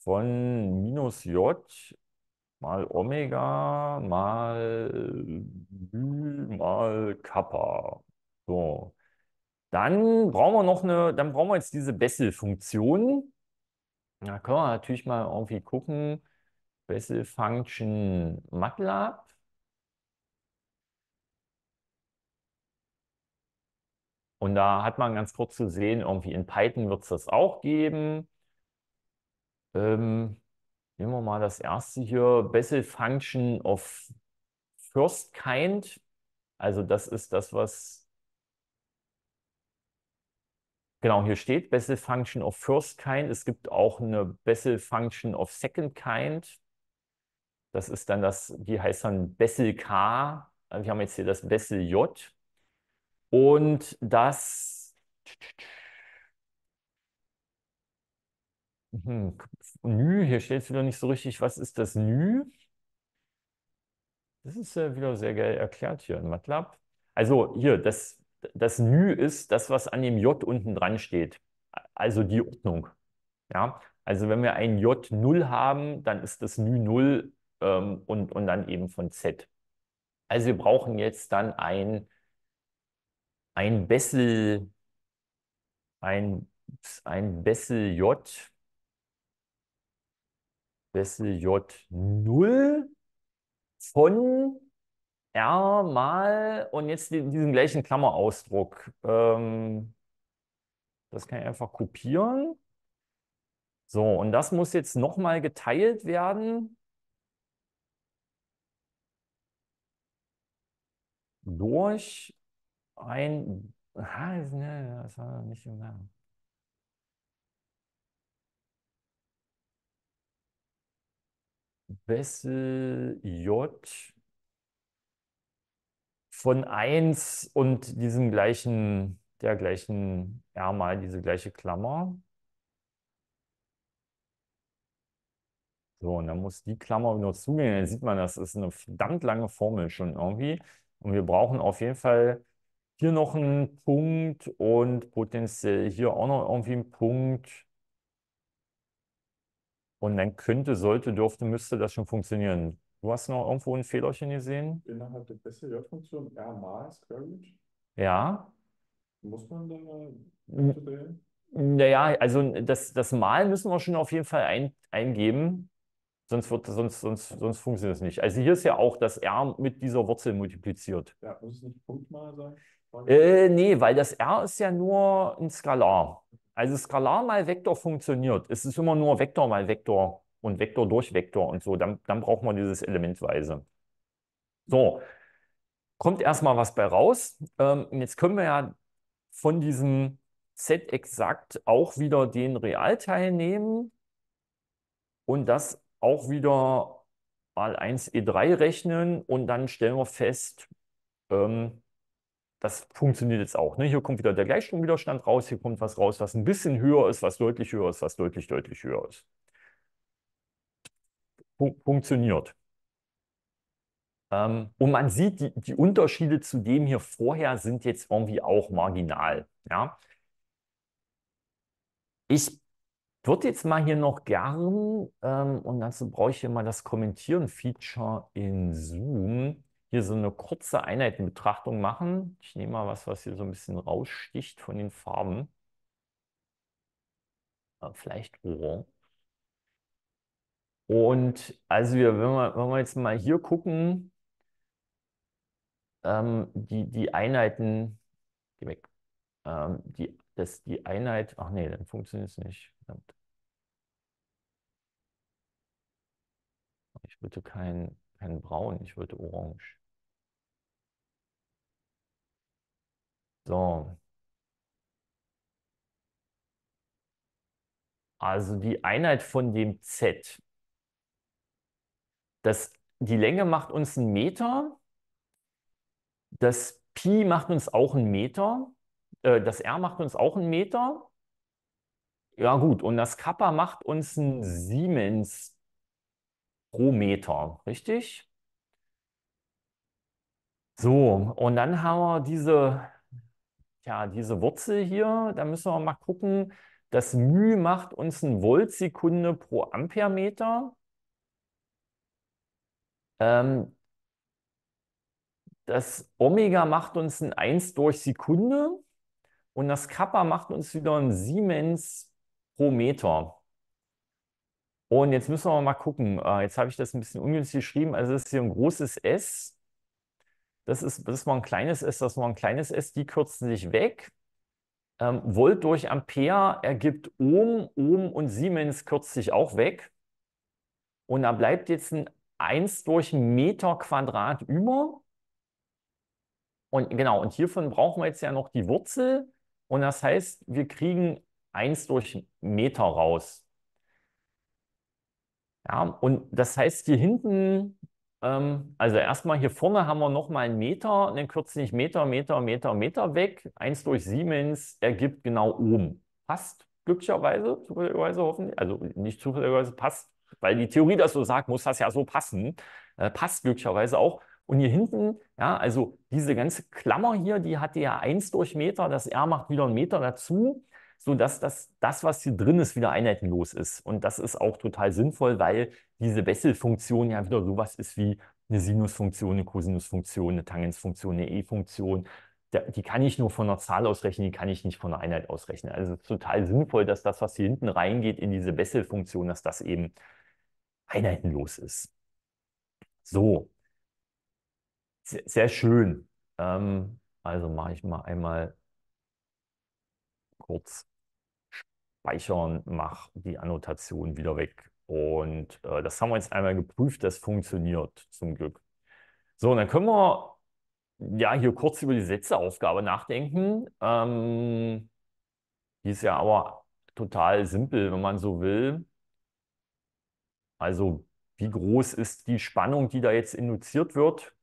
von minus J mal Omega mal Ü mal Kappa. So, dann brauchen wir noch eine, dann brauchen wir jetzt diese Bessel-Funktion. Da können wir natürlich mal irgendwie gucken. Bessel Function MATLAB. Und da hat man ganz kurz gesehen, irgendwie in Python wird es das auch geben. Ähm, nehmen wir mal das erste hier, Bessel Function of First Kind. Also das ist das, was Genau, hier steht Bessel Function of First Kind. Es gibt auch eine Bessel Function of Second Kind. Das ist dann das, die heißt dann Bessel K. Also wir haben jetzt hier das Bessel J. Und das hm, Nü, hier steht es wieder nicht so richtig. Was ist das Nü? Das ist wieder sehr geil erklärt hier in MATLAB. Also hier, das das Nü ist das, was an dem J unten dran steht, also die Ordnung. Ja? Also wenn wir ein J 0 haben, dann ist das Nü 0 ähm, und, und dann eben von Z. Also wir brauchen jetzt dann ein, ein Bessel, ein, ein Bessel J, Bessel J 0 von R mal und jetzt diesen gleichen Klammerausdruck. Ähm, das kann ich einfach kopieren. So, und das muss jetzt nochmal geteilt werden. Durch ein... Ah, das war nicht immer... Bessel J von 1 und diesem gleichen, der gleichen R mal diese gleiche Klammer. So, und dann muss die Klammer nur zugehen. Dann sieht man, das ist eine verdammt lange Formel schon irgendwie. Und wir brauchen auf jeden Fall hier noch einen Punkt und potenziell hier auch noch irgendwie einen Punkt. Und dann könnte, sollte, dürfte, müsste das schon funktionieren. Du hast noch irgendwo ein Fehlerchen gesehen? Innerhalb der BCJ-Funktion R mal Square Square Ja. Muss man da drehen? Naja, also das, das Mal müssen wir schon auf jeden Fall ein, eingeben, sonst, wird, sonst, sonst, sonst funktioniert es nicht. Also hier ist ja auch das R mit dieser Wurzel multipliziert. Ja, muss es nicht Punktmal sein? Äh, nee, weil das R ist ja nur ein Skalar. Also Skalar mal Vektor funktioniert. Es ist immer nur Vektor mal Vektor und Vektor durch Vektor und so, dann, dann braucht man dieses elementweise. So, kommt erstmal was bei raus. Ähm, jetzt können wir ja von diesem Z exakt auch wieder den Realteil nehmen und das auch wieder mal 1 E3 rechnen und dann stellen wir fest, ähm, das funktioniert jetzt auch. Ne? Hier kommt wieder der Gleichstromwiderstand raus, hier kommt was raus, was ein bisschen höher ist, was deutlich höher ist, was deutlich, deutlich höher ist fun funktioniert. Ähm, und man sieht, die, die Unterschiede zu dem hier vorher sind jetzt irgendwie auch marginal. Ja? Ich würde jetzt mal hier noch gern, ähm, und dazu brauche ich hier mal das Kommentieren-Feature in Zoom, hier so eine kurze Einheitenbetrachtung machen. Ich nehme mal was, was hier so ein bisschen raussticht von den Farben. Äh, vielleicht orange. Und also wir, wenn wir, wenn wir jetzt mal hier gucken, ähm, die, die Einheiten, geh weg, ähm, die, das, die Einheit, ach nee, dann funktioniert es nicht. Ich würde kein, kein Braun, ich würde Orange. So. Also die Einheit von dem Z das, die Länge macht uns einen Meter. Das Pi macht uns auch einen Meter. Äh, das R macht uns auch einen Meter. Ja gut, und das Kappa macht uns einen Siemens pro Meter, richtig? So, und dann haben wir diese, ja, diese Wurzel hier. Da müssen wir mal gucken. Das μ macht uns einen Voltsekunde pro Amperemeter. Ähm, das Omega macht uns ein 1 durch Sekunde und das Kappa macht uns wieder ein Siemens pro Meter. Und jetzt müssen wir mal gucken. Äh, jetzt habe ich das ein bisschen ungünstig geschrieben. Also das ist hier ein großes S. Das ist, das ist mal ein kleines S, das ist mal ein kleines S. Die kürzen sich weg. Ähm, Volt durch Ampere ergibt Ohm. Ohm und Siemens kürzt sich auch weg. Und da bleibt jetzt ein 1 durch Meter Quadrat über. Und genau, und hiervon brauchen wir jetzt ja noch die Wurzel. Und das heißt, wir kriegen 1 durch Meter raus. Ja, und das heißt, hier hinten, ähm, also erstmal hier vorne haben wir nochmal einen Meter, und dann kürze ich Meter, Meter, Meter, Meter weg. 1 durch Siemens ergibt genau oben. Passt glücklicherweise, zufälligerweise hoffentlich, also nicht zufälligerweise, passt weil die Theorie das so sagt, muss das ja so passen. Äh, passt glücklicherweise auch. Und hier hinten, ja, also diese ganze Klammer hier, die hat ja 1 durch Meter, das R macht wieder einen Meter dazu, sodass das, das, was hier drin ist, wieder einheitenlos ist. Und das ist auch total sinnvoll, weil diese Besselfunktion ja wieder sowas ist wie eine Sinusfunktion, eine Cosinusfunktion, eine Tangensfunktion, eine E-Funktion, die kann ich nur von einer Zahl ausrechnen, die kann ich nicht von einer Einheit ausrechnen. Also es ist total sinnvoll, dass das, was hier hinten reingeht in diese Bessel-Funktion, dass das eben einheitenlos ist. So, sehr, sehr schön. Ähm, also mache ich mal einmal kurz speichern, mache die Annotation wieder weg. Und äh, das haben wir jetzt einmal geprüft, das funktioniert zum Glück. So, und dann können wir ja, hier kurz über die Sätzeaufgabe nachdenken. Ähm, die ist ja aber total simpel, wenn man so will. Also, wie groß ist die Spannung, die da jetzt induziert wird?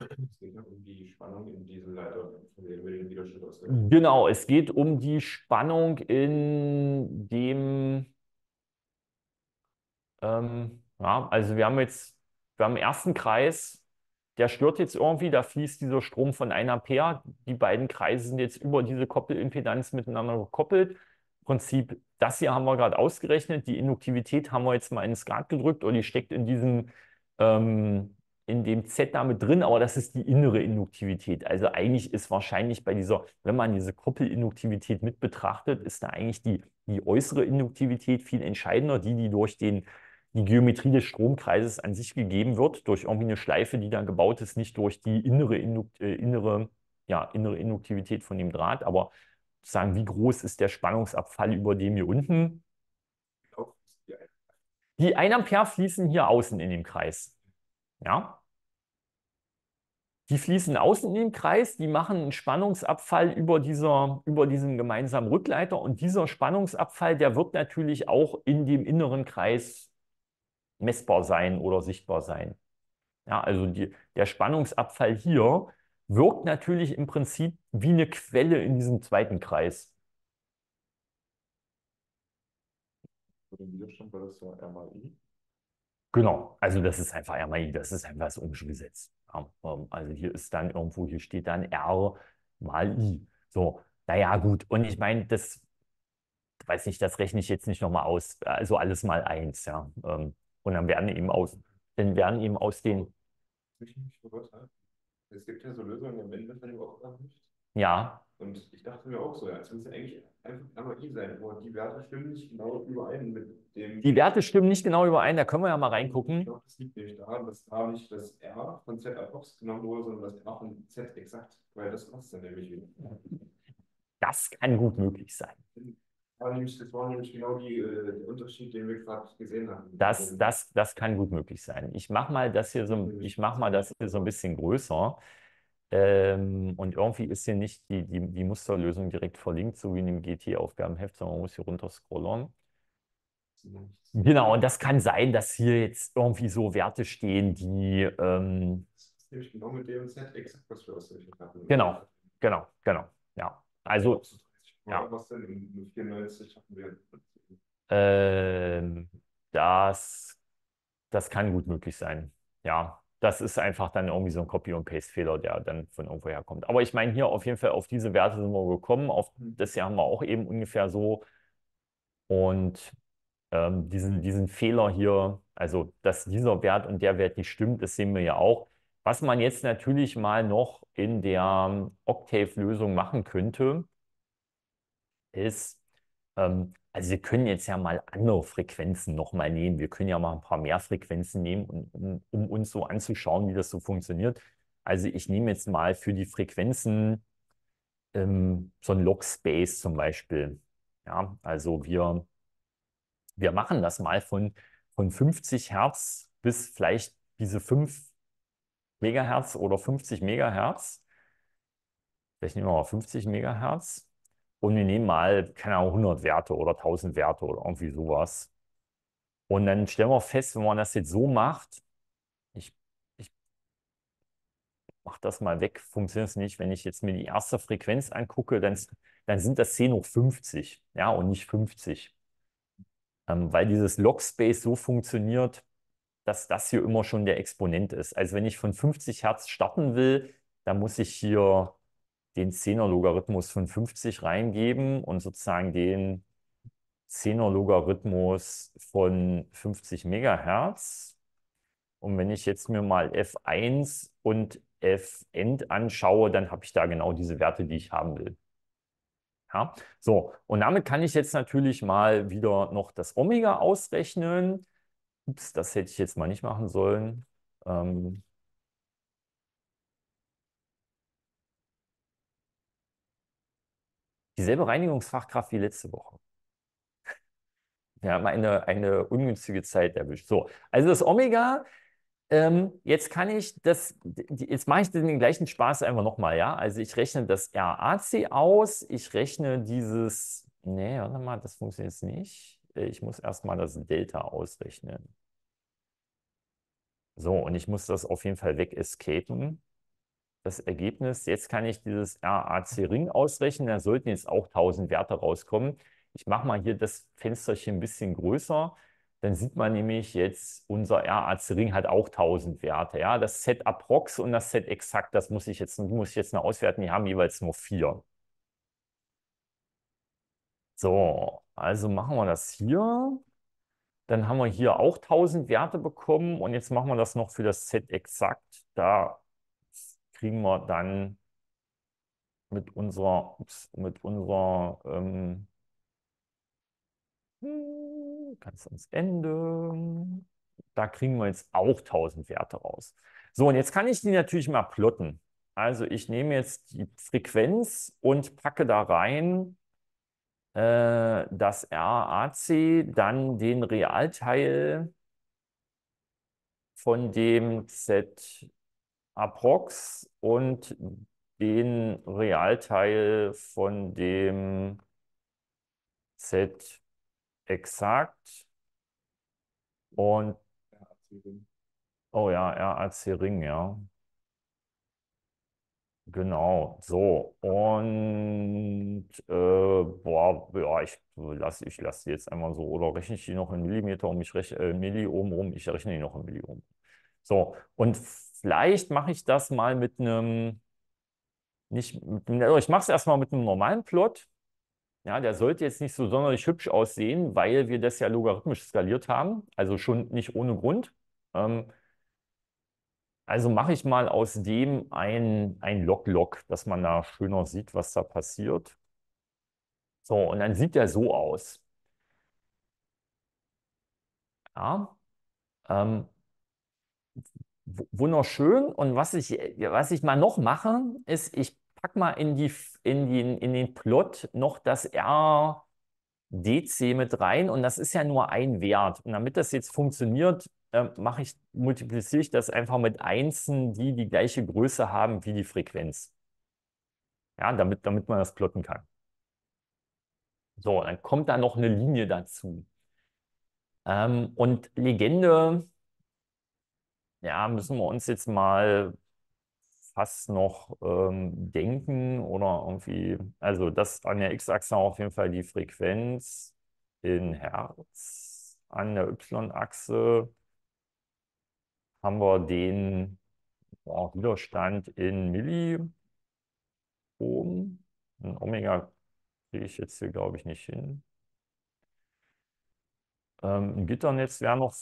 *clears throat* Spannung in diesem Leiter, von dem wir den Widerstand ausgehen. Mhm. Genau, es geht um die Spannung in dem. Ähm, ja, also wir haben jetzt, wir haben ersten Kreis, der stört jetzt irgendwie, da fließt dieser Strom von ein Ampere. Die beiden Kreise sind jetzt über diese Koppelimpedanz miteinander gekoppelt. Prinzip, das hier haben wir gerade ausgerechnet, die Induktivität haben wir jetzt mal ins Grad gedrückt und die steckt in diesem ähm, in dem z damit drin, aber das ist die innere Induktivität. Also eigentlich ist wahrscheinlich bei dieser, wenn man diese Koppelinduktivität mit betrachtet, ist da eigentlich die, die äußere Induktivität viel entscheidender, die, die durch den, die Geometrie des Stromkreises an sich gegeben wird, durch irgendwie eine Schleife, die da gebaut ist, nicht durch die innere, Indukt, äh, innere, ja, innere Induktivität von dem Draht, aber sagen, wie groß ist der Spannungsabfall über dem hier unten? Die 1 Ampere fließen hier außen in dem Kreis. Ja? Die fließen außen in den Kreis, die machen einen Spannungsabfall über, dieser, über diesen gemeinsamen Rückleiter und dieser Spannungsabfall, der wird natürlich auch in dem inneren Kreis messbar sein oder sichtbar sein. Ja, also die, der Spannungsabfall hier wirkt natürlich im Prinzip wie eine Quelle in diesem zweiten Kreis. Für den Widerstand war das ja I. Genau, also das ist einfach einmal, das ist einfach das ohmsche Gesetz. Ja, ähm, also hier ist dann irgendwo, hier steht dann R mal I. So, naja, gut. Und ich meine, das weiß nicht, das rechne ich jetzt nicht nochmal aus. Also alles mal eins, ja. Ähm. Und dann werden eben aus, dann werden eben aus den. Es gibt ja so Lösungen im Ende von dem nicht. Ja, und ich dachte mir auch so, ja, es müsste eigentlich einfach MAI sein, aber die Werte stimmen nicht genau überein mit dem. Die Werte stimmen nicht genau überein, da können wir ja mal reingucken. Ich glaube, das liegt nämlich daran, dass da nicht das R von Z Fox genommen wurde, sondern das R von Z exakt, weil das kostet dann nämlich wieder. Das kann gut möglich sein. Das war nämlich, genau die, äh, der Unterschied, den wir gerade gesehen haben. Das, das, das kann gut möglich sein. Ich mache mal mach mal das hier so ein bisschen größer. Ähm, und irgendwie ist hier nicht die, die, die Musterlösung direkt verlinkt, so wie in dem GT-Aufgabenheft, sondern man muss hier runter scrollen. Genau, und das kann sein, dass hier jetzt irgendwie so Werte stehen, die. Ähm, genau mit dem Z, exakt, was wir aus solchen Karten Genau, genau, genau. Ja, also. Ja. Was denn in 94 hatten wir? Ähm, das, das kann gut möglich sein. Ja, das ist einfach dann irgendwie so ein Copy-and-Paste-Fehler, der dann von irgendwoher kommt. Aber ich meine, hier auf jeden Fall auf diese Werte sind wir gekommen. Auf mhm. das Jahr haben wir auch eben ungefähr so. Und ähm, diesen, diesen Fehler hier, also dass dieser Wert und der Wert nicht stimmt, das sehen wir ja auch. Was man jetzt natürlich mal noch in der Octave-Lösung machen könnte, ist, ähm, also wir können jetzt ja mal andere Frequenzen nochmal nehmen. Wir können ja mal ein paar mehr Frequenzen nehmen, um, um, um, uns so anzuschauen, wie das so funktioniert. Also ich nehme jetzt mal für die Frequenzen ähm, so ein log zum Beispiel. Ja, also wir, wir machen das mal von, von 50 Hertz bis vielleicht diese 5 Megahertz oder 50 Megahertz. Vielleicht nehmen wir mal 50 Megahertz und wir nehmen mal, keine Ahnung, 100 Werte oder 1000 Werte oder irgendwie sowas. Und dann stellen wir fest, wenn man das jetzt so macht, ich, ich mache das mal weg, funktioniert es nicht. Wenn ich jetzt mir die erste Frequenz angucke, dann, dann sind das 10 hoch 50, ja, und nicht 50. Ähm, weil dieses log so funktioniert, dass das hier immer schon der Exponent ist. Also wenn ich von 50 Hertz starten will, dann muss ich hier den 10er-Logarithmus von 50 reingeben und sozusagen den 10er-Logarithmus von 50 Megahertz. Und wenn ich jetzt mir mal f1 und Fn anschaue, dann habe ich da genau diese Werte, die ich haben will. Ja, so, und damit kann ich jetzt natürlich mal wieder noch das Omega ausrechnen. Ups, das hätte ich jetzt mal nicht machen sollen. Ähm, dieselbe Reinigungsfachkraft wie letzte Woche. Wir haben eine, eine ungünstige Zeit erwischt. So, also das Omega, ähm, jetzt kann ich das, jetzt mache ich den gleichen Spaß einfach nochmal, ja. Also ich rechne das RAC aus, ich rechne dieses, nee, warte mal, das funktioniert jetzt nicht. Äh, ich muss erstmal das Delta ausrechnen. So, und ich muss das auf jeden Fall wegescapen das Ergebnis, jetzt kann ich dieses RAC-Ring ausrechnen, da sollten jetzt auch 1000 Werte rauskommen. Ich mache mal hier das Fensterchen ein bisschen größer, dann sieht man nämlich jetzt, unser RAC-Ring hat auch 1000 Werte. Ja? Das Set approx und das Set exakt, das muss ich jetzt, muss ich jetzt noch auswerten, die haben jeweils nur vier. So, also machen wir das hier. Dann haben wir hier auch 1000 Werte bekommen und jetzt machen wir das noch für das Set exakt. Da kriegen wir dann mit unserer, ups, mit unserer ähm, ganz hm, ans Ende. Da kriegen wir jetzt auch 1000 Werte raus. So, und jetzt kann ich die natürlich mal plotten. Also ich nehme jetzt die Frequenz und packe da rein äh, das RAC, dann den Realteil von dem Z, Aprox und den Realteil von dem Z exakt und oh ja, RAC Ring, ja. Genau, so. Und äh, boah, ja, ich lasse ich lass die jetzt einmal so, oder rechne ich die noch in Millimeter um, ich rechne äh, Milli oben rum, ich rechne die noch in Milli oben. So, und Vielleicht mache ich das mal mit einem, nicht mit also ich mache es erstmal mit einem normalen Plot. Ja, der sollte jetzt nicht so sonderlich hübsch aussehen, weil wir das ja logarithmisch skaliert haben, also schon nicht ohne Grund. Ähm, also mache ich mal aus dem ein, ein Log-Log, dass man da schöner sieht, was da passiert. So, und dann sieht der so aus. Ja. Ähm, wunderschön. Und was ich, was ich mal noch mache, ist, ich packe mal in, die, in, die, in den Plot noch das RDC mit rein. Und das ist ja nur ein Wert. Und damit das jetzt funktioniert, ähm, mache ich, multipliziere ich das einfach mit Einsen, die die gleiche Größe haben wie die Frequenz. Ja, damit, damit man das plotten kann. So, dann kommt da noch eine Linie dazu. Ähm, und Legende ja, müssen wir uns jetzt mal fast noch ähm, denken oder irgendwie, also das an der X-Achse auf jeden Fall die Frequenz in Hertz, an der Y-Achse haben wir den ja, Widerstand in Milliohm. Ein Omega kriege ich jetzt hier, glaube ich, nicht hin. Ähm, ein Gitternetz wäre noch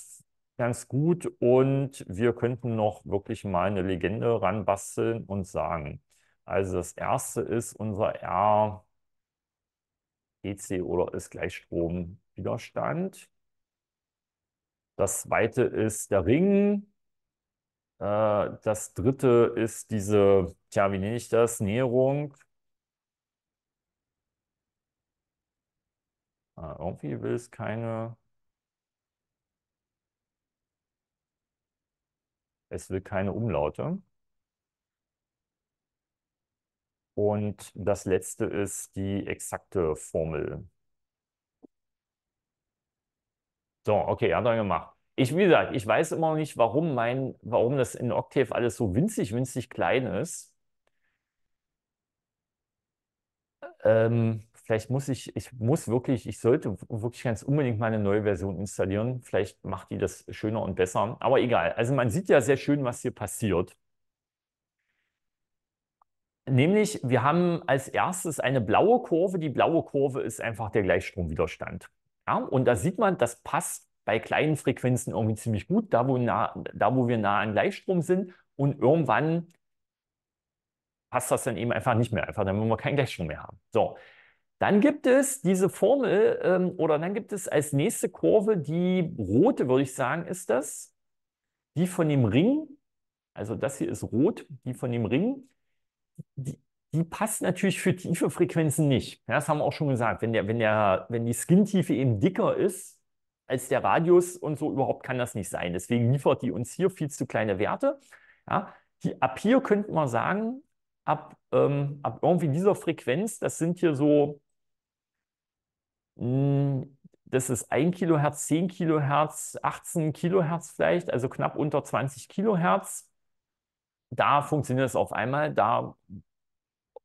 ganz gut und wir könnten noch wirklich mal eine Legende ranbasteln und sagen. Also das erste ist unser R EC oder ist gleich Stromwiderstand. Das zweite ist der Ring. Äh, das dritte ist diese, tja, wie nenne ich das? Näherung. Ah, irgendwie will es keine Es will keine Umlaute. Und das letzte ist die exakte Formel. So, okay, hat er gemacht. Ich, wie gesagt, ich weiß immer noch nicht, warum mein, warum das in Octave alles so winzig, winzig klein ist. Ähm, Vielleicht muss ich, ich muss wirklich, ich sollte wirklich ganz unbedingt mal eine neue Version installieren. Vielleicht macht die das schöner und besser. Aber egal. Also man sieht ja sehr schön, was hier passiert. Nämlich, wir haben als erstes eine blaue Kurve. Die blaue Kurve ist einfach der Gleichstromwiderstand. Ja, und da sieht man, das passt bei kleinen Frequenzen irgendwie ziemlich gut, da wo, nah, da wo wir nah an Gleichstrom sind. Und irgendwann passt das dann eben einfach nicht mehr, einfach dann, wenn wir keinen Gleichstrom mehr haben. So, dann gibt es diese Formel ähm, oder dann gibt es als nächste Kurve die rote, würde ich sagen, ist das. Die von dem Ring, also das hier ist rot, die von dem Ring, die, die passt natürlich für tiefe Frequenzen nicht. Ja, das haben wir auch schon gesagt. Wenn, der, wenn, der, wenn die Skintiefe eben dicker ist als der Radius und so, überhaupt kann das nicht sein. Deswegen liefert die uns hier viel zu kleine Werte. Ja, die, ab hier könnten wir sagen, ab, ähm, ab irgendwie dieser Frequenz, das sind hier so hm, das ist 1 Kilohertz, 10 Kilohertz, 18 Kilohertz vielleicht, also knapp unter 20 Kilohertz. Da funktioniert es auf einmal. Da,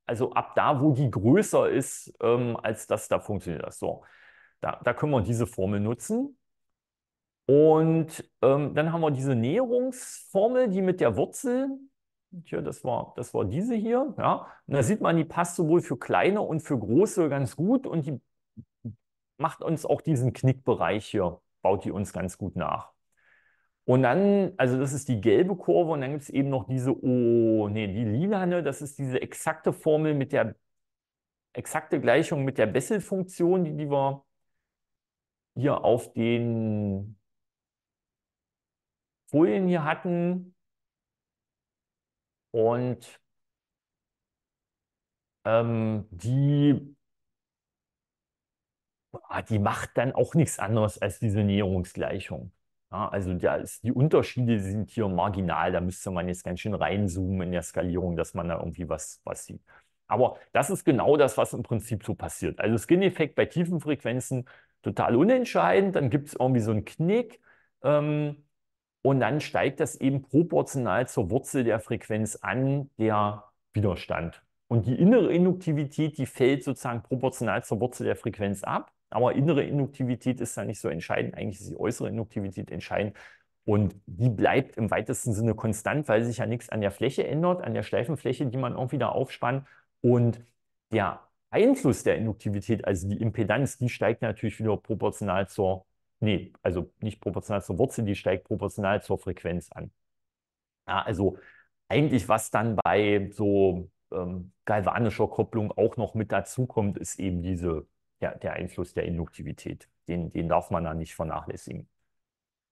also ab da, wo die größer ist ähm, als das, da funktioniert das so. Da, da können wir diese Formel nutzen. Und ähm, dann haben wir diese Näherungsformel, die mit der Wurzel, hier, das war, das war diese hier, ja. Und da sieht man, die passt sowohl für kleine und für große ganz gut und die macht uns auch diesen Knickbereich hier, baut die uns ganz gut nach. Und dann, also das ist die gelbe Kurve und dann gibt es eben noch diese, oh, nee, die lilane, das ist diese exakte Formel mit der, exakte Gleichung mit der Bessel-Funktion, die, die wir hier auf den Folien hier hatten. Und ähm, die Ah, die macht dann auch nichts anderes als diese Näherungsgleichung. Ja, also ist, die Unterschiede sind hier marginal, da müsste man jetzt ganz schön reinzoomen in der Skalierung, dass man da irgendwie was, was sieht. Aber das ist genau das, was im Prinzip so passiert. Also Skin-Effekt bei tiefen Frequenzen total unentscheidend, dann gibt es irgendwie so einen Knick ähm, und dann steigt das eben proportional zur Wurzel der Frequenz an, der Widerstand. Und die innere Induktivität, die fällt sozusagen proportional zur Wurzel der Frequenz ab. Aber innere Induktivität ist da nicht so entscheidend. Eigentlich ist die äußere Induktivität entscheidend. Und die bleibt im weitesten Sinne konstant, weil sich ja nichts an der Fläche ändert, an der Schleifenfläche, die man irgendwie da aufspannt. Und der Einfluss der Induktivität, also die Impedanz, die steigt natürlich wieder proportional zur, nee, also nicht proportional zur Wurzel, die steigt proportional zur Frequenz an. Ja, also eigentlich, was dann bei so ähm, galvanischer Kopplung auch noch mit dazukommt, ist eben diese der, der Einfluss der Induktivität. Den, den darf man da nicht vernachlässigen.